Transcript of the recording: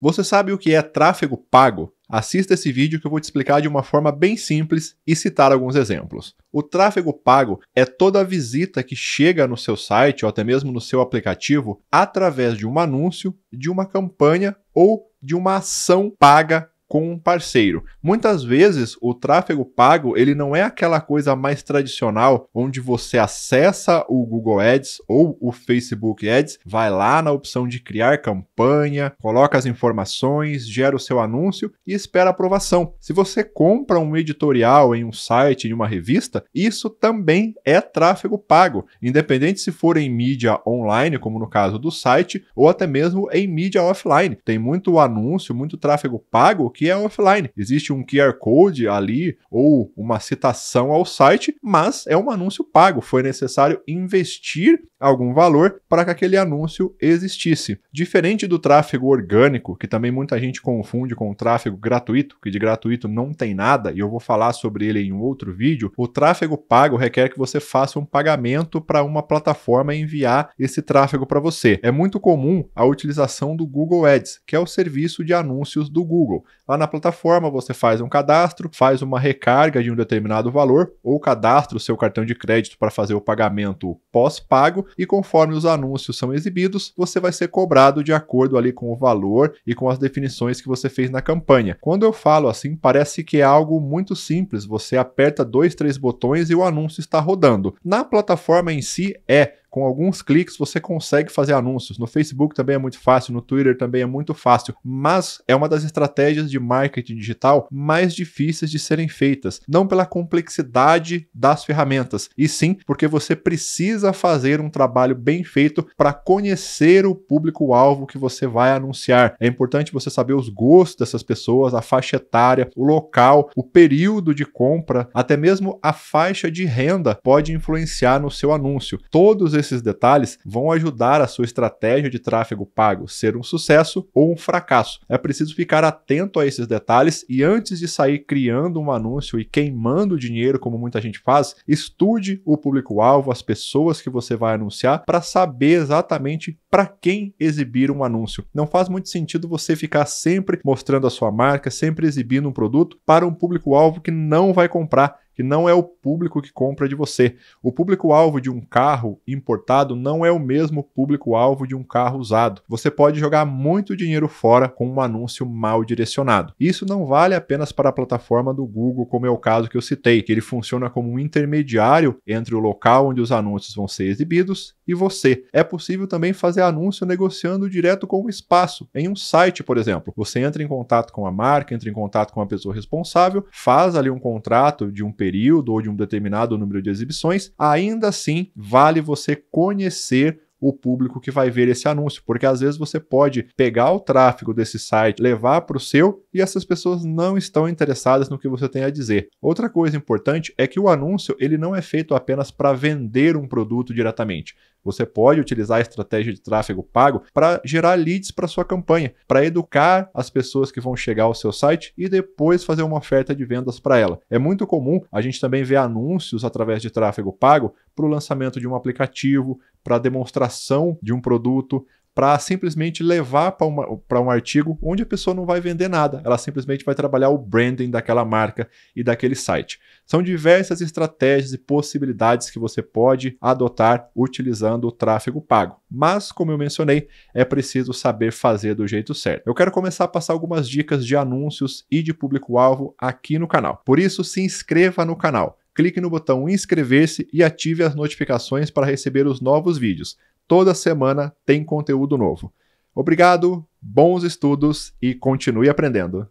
Você sabe o que é tráfego pago? Assista esse vídeo que eu vou te explicar de uma forma bem simples e citar alguns exemplos. O tráfego pago é toda visita que chega no seu site ou até mesmo no seu aplicativo através de um anúncio, de uma campanha ou de uma ação paga com um parceiro. Muitas vezes o tráfego pago ele não é aquela coisa mais tradicional onde você acessa o Google Ads ou o Facebook Ads, vai lá na opção de criar campanha, coloca as informações, gera o seu anúncio e espera aprovação. Se você compra um editorial em um site, em uma revista, isso também é tráfego pago, independente se for em mídia online, como no caso do site, ou até mesmo em mídia offline. Tem muito anúncio, muito tráfego pago que é offline. Existe um QR Code ali ou uma citação ao site, mas é um anúncio pago. Foi necessário investir algum valor para que aquele anúncio existisse. Diferente do tráfego orgânico, que também muita gente confunde com o tráfego gratuito, que de gratuito não tem nada, e eu vou falar sobre ele em um outro vídeo, o tráfego pago requer que você faça um pagamento para uma plataforma enviar esse tráfego para você. É muito comum a utilização do Google Ads, que é o serviço de anúncios do Google. Lá na plataforma você faz um cadastro, faz uma recarga de um determinado valor ou cadastra o seu cartão de crédito para fazer o pagamento pós-pago e conforme os anúncios são exibidos, você vai ser cobrado de acordo ali com o valor e com as definições que você fez na campanha. Quando eu falo assim, parece que é algo muito simples, você aperta dois, três botões e o anúncio está rodando. Na plataforma em si é com alguns cliques você consegue fazer anúncios. No Facebook também é muito fácil, no Twitter também é muito fácil, mas é uma das estratégias de marketing digital mais difíceis de serem feitas, não pela complexidade das ferramentas, e sim porque você precisa fazer um trabalho bem feito para conhecer o público-alvo que você vai anunciar. É importante você saber os gostos dessas pessoas, a faixa etária, o local, o período de compra, até mesmo a faixa de renda pode influenciar no seu anúncio. Todos esses detalhes vão ajudar a sua estratégia de tráfego pago ser um sucesso ou um fracasso. É preciso ficar atento a esses detalhes e antes de sair criando um anúncio e queimando dinheiro como muita gente faz, estude o público-alvo, as pessoas que você vai anunciar para saber exatamente para quem exibir um anúncio. Não faz muito sentido você ficar sempre mostrando a sua marca, sempre exibindo um produto para um público-alvo que não vai comprar que não é o público que compra de você. O público-alvo de um carro importado não é o mesmo público-alvo de um carro usado. Você pode jogar muito dinheiro fora com um anúncio mal direcionado. Isso não vale apenas para a plataforma do Google, como é o caso que eu citei, que ele funciona como um intermediário entre o local onde os anúncios vão ser exibidos e você. É possível também fazer anúncio negociando direto com o espaço, em um site, por exemplo. Você entra em contato com a marca, entra em contato com a pessoa responsável, faz ali um contrato de um período período ou de um determinado número de exibições, ainda assim vale você conhecer o público que vai ver esse anúncio, porque às vezes você pode pegar o tráfego desse site, levar para o seu e essas pessoas não estão interessadas no que você tem a dizer. Outra coisa importante é que o anúncio ele não é feito apenas para vender um produto diretamente. Você pode utilizar a estratégia de tráfego pago para gerar leads para sua campanha, para educar as pessoas que vão chegar ao seu site e depois fazer uma oferta de vendas para ela. É muito comum a gente também ver anúncios através de tráfego pago para o lançamento de um aplicativo, para a demonstração de um produto, para simplesmente levar para um artigo onde a pessoa não vai vender nada, ela simplesmente vai trabalhar o branding daquela marca e daquele site. São diversas estratégias e possibilidades que você pode adotar utilizando o tráfego pago. Mas, como eu mencionei, é preciso saber fazer do jeito certo. Eu quero começar a passar algumas dicas de anúncios e de público-alvo aqui no canal. Por isso, se inscreva no canal clique no botão inscrever-se e ative as notificações para receber os novos vídeos. Toda semana tem conteúdo novo. Obrigado, bons estudos e continue aprendendo!